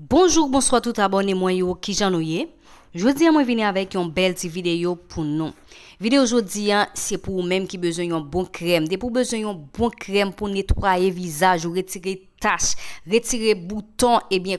Bonjour, bonsoir tout abonné mwen yo ki jan ou ye. Jodi an mwen vini avèk yon bel ti video pou nou. Video jodi an, se pou ou mèm ki bezonyon bon krem. De pou bezonyon bon krem pou netwraye vizaj ou retirey tache. Retire bouton,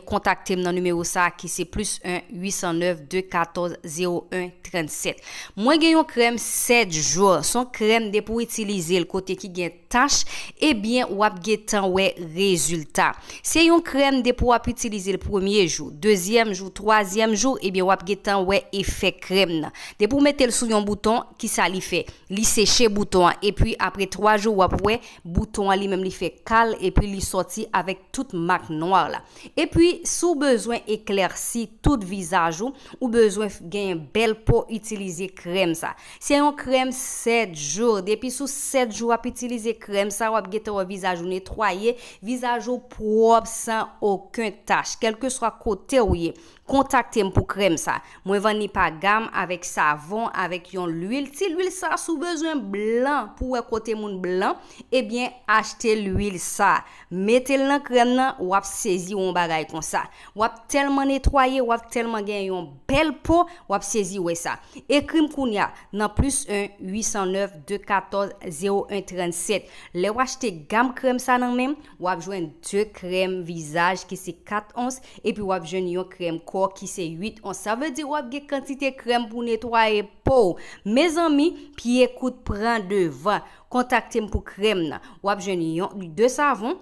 kontakte m nan numero sa ki se plus 1 809 2 14 0 1 37. Mwen gen yon krem 7 jou. Son krem de pou itilize l kote ki gen tache, e bien wap gen tan wè rezultat. Se yon krem de pou wap itilize l premier jou, deuxième jou, troisième jou, e bien wap gen tan wè efek krem nan. De pou mette l sou yon bouton, ki sa li fe. Li seche bouton, e pi apre 3 jou wap wè, bouton li men li fe kal, e pi li soti avèk tout mak noar la. Epi sou bezwen ekler si tout vizaj ou, ou bezwen gen bel pou itilize krem sa. Se yon krem 7 jour, depi sou 7 jour ap itilize krem sa, wap gete wap vizaj ou netwaye, vizaj ou prob san okun taj, kelke swa kote wye. kontakte m pou krem sa. Mwen van ni pa gam avèk savon, avèk yon l'uil. Ti l'uil sa sou bezon blan pou wè kote moun blan, ebyen, achte l'uil sa. Mete l'an krem nan, wap sezi yon bagay kon sa. Wap telman netwaye, wap telman gen yon bel po, wap sezi wè sa. Ekrim koun ya nan plus 1-809-214-0137. Lè wachte gam krem sa nan men, wap jwen 2 krem visaj ki se 4 ons, epi wap jwen yon krem ko Ki se 8, an sa ve di wap ge kantite krem pou netwaye pou Me zanmi, pi ekout pran devan Kontakte m pou krem na Wap jen yon, li de savon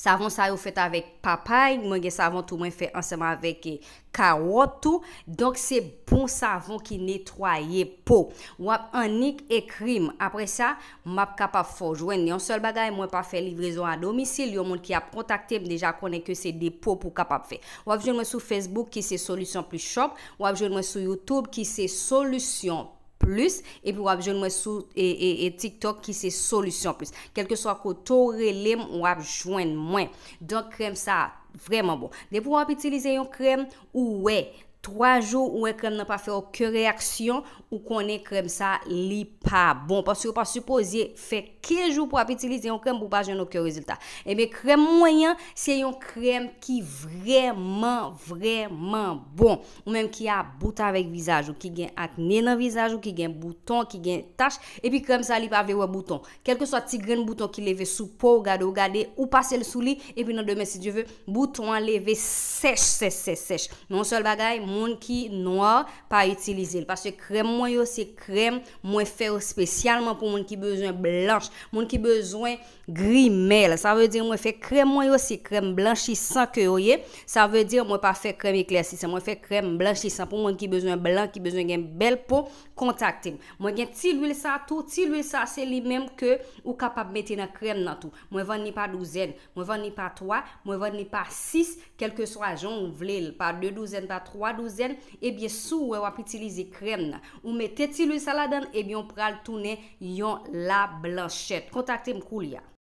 Savon sa yo fèt avèk papay, mwen gen savon tou mwen fèt ansèman avèk e kawotou. Donk se bon savon ki netwaye pou. Wap anik e krim. Apre sa, map kapap fò. Jwen neon sol bagay, mwen pa fèt livrezon an domisil. Yon moun ki ap kontakte, mwen deja konen ke se depo pou kapap fèt. Wap jwen mwen sou Facebook ki se solusyon pli chok. Wap jwen mwen sou Youtube ki se solusyon pli chok. plus, epi wap jwen mwen sou e TikTok ki se solusyon plus. Kelke so akou tou relem, wap jwen mwen. Don krem sa vreman bon. Depou wap itilize yon krem? Ou wey, 3 jou ou e krem nan pa fe ok reaksyon, ou konen krem sa li pa bon. Pas yo pa supposye, fe kejou pou ap itilize yon krem, pou pa jen ok yo rezultat. Ebe eh krem mwenyan, se yon krem ki vreman, vreman bon. Ou menm ki a butan vek vizaj, ou ki gen aknenan vizaj, ou ki gen bouton, ki gen tach, e pi krem sa li pa vewe bouton. Kelke sa ti gren bouton ki leve sou po, ou gade ou gade, ou pase l sou li, e pi nan demen si di ve, bouton a leve sech, sech, sech, sech. Non sol bagay, moun ki noir pa itilize. Pase krem mwen yo se krem mwen fe ou spesyalman pou moun ki bezwen blanche, moun ki bezwen gri mel. Sa ve de mwen fe krem mwen yo se krem blanche si san ke ou ye, sa ve de mwen pa fe krem eklesi. Sa mwen fe krem blanche si san pou moun ki bezwen blanche, ki bezwen gen bel pou kontakte. Mwen gen ti lwil sa tou, ti lwil sa se li menm ke ou kapap meti nan krem nan tou. Mwen van ni pa 12, mwen van ni pa 3, mwen van ni pa 6, kelke so ajon ou vle, pa 2 12, pa 3 nouzen, ebyè sou wè wap itilize kren na. Ou me tetilize saladan, eh ebyè ou pral toune yon la blanchet. Kontakte mkou liya.